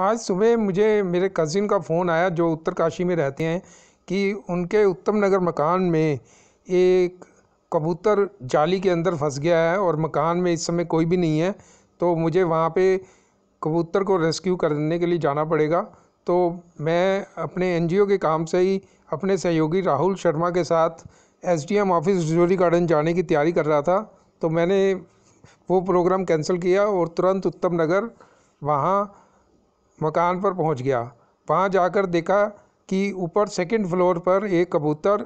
आज सुबह मुझे मेरे कज़िन का फ़ोन आया जो उत्तरकाशी में रहते हैं कि उनके उत्तम नगर मकान में एक कबूतर जाली के अंदर फंस गया है और मकान में इस समय कोई भी नहीं है तो मुझे वहाँ पे कबूतर को रेस्क्यू करने के लिए जाना पड़ेगा तो मैं अपने एनजीओ के काम से ही अपने सहयोगी राहुल शर्मा के साथ एस ऑफिस रजौरी गार्डन जाने की तैयारी कर रहा था तो मैंने वो प्रोग्राम कैंसिल किया और तुरंत उत्तम नगर वहाँ मकान पर पहुंच गया वहाँ जाकर देखा कि ऊपर सेकंड फ्लोर पर एक कबूतर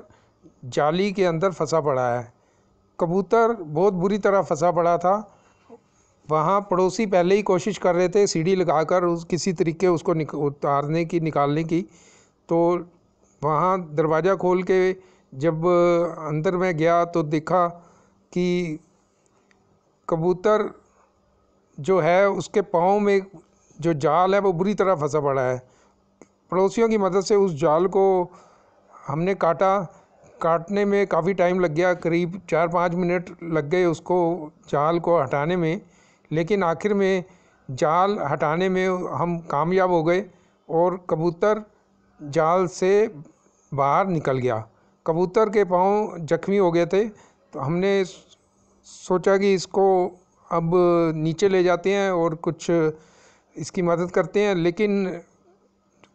जाली के अंदर फंसा पड़ा है कबूतर बहुत बुरी तरह फंसा पड़ा था वहाँ पड़ोसी पहले ही कोशिश कर रहे थे सीढ़ी लगाकर उस किसी तरीके उसको उतारने की निकालने की तो वहाँ दरवाज़ा खोल के जब अंदर में गया तो देखा कि कबूतर जो है उसके पाँव में जो जाल है वो बुरी तरह फंसा पड़ा है पड़ोसियों की मदद से उस जाल को हमने काटा काटने में काफ़ी टाइम लग गया करीब चार पाँच मिनट लग गए उसको जाल को हटाने में लेकिन आखिर में जाल हटाने में हम कामयाब हो गए और कबूतर जाल से बाहर निकल गया कबूतर के पाँव जख्मी हो गए थे तो हमने सोचा कि इसको अब नीचे ले जाते हैं और कुछ इसकी मदद करते हैं लेकिन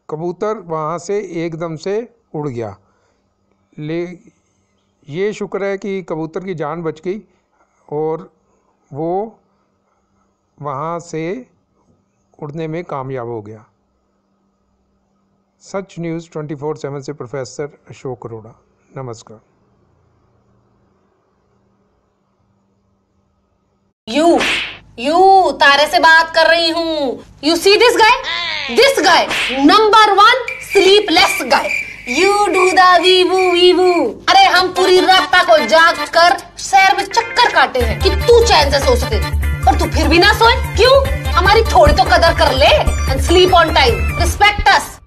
कबूतर वहाँ से एकदम से उड़ गया ले ये शुक्र है कि कबूतर की जान बच गई और वो वहाँ से उड़ने में कामयाब हो गया Sach news twenty four seven से प्रोफेसर अशोक अरोड़ा नमस्कार you यू तारे से बात कर रही हूँ you see this guy this guy number one sleepless guy you do दीवू वीवू अरे हम पूरी रास्ता को जाग कर शहर में चक्कर काटे हैं कि तू चैन से सो सके पर तू फिर भी ना सोए क्यों हमारी थोड़ी तो कदर कर ले and sleep on time respect us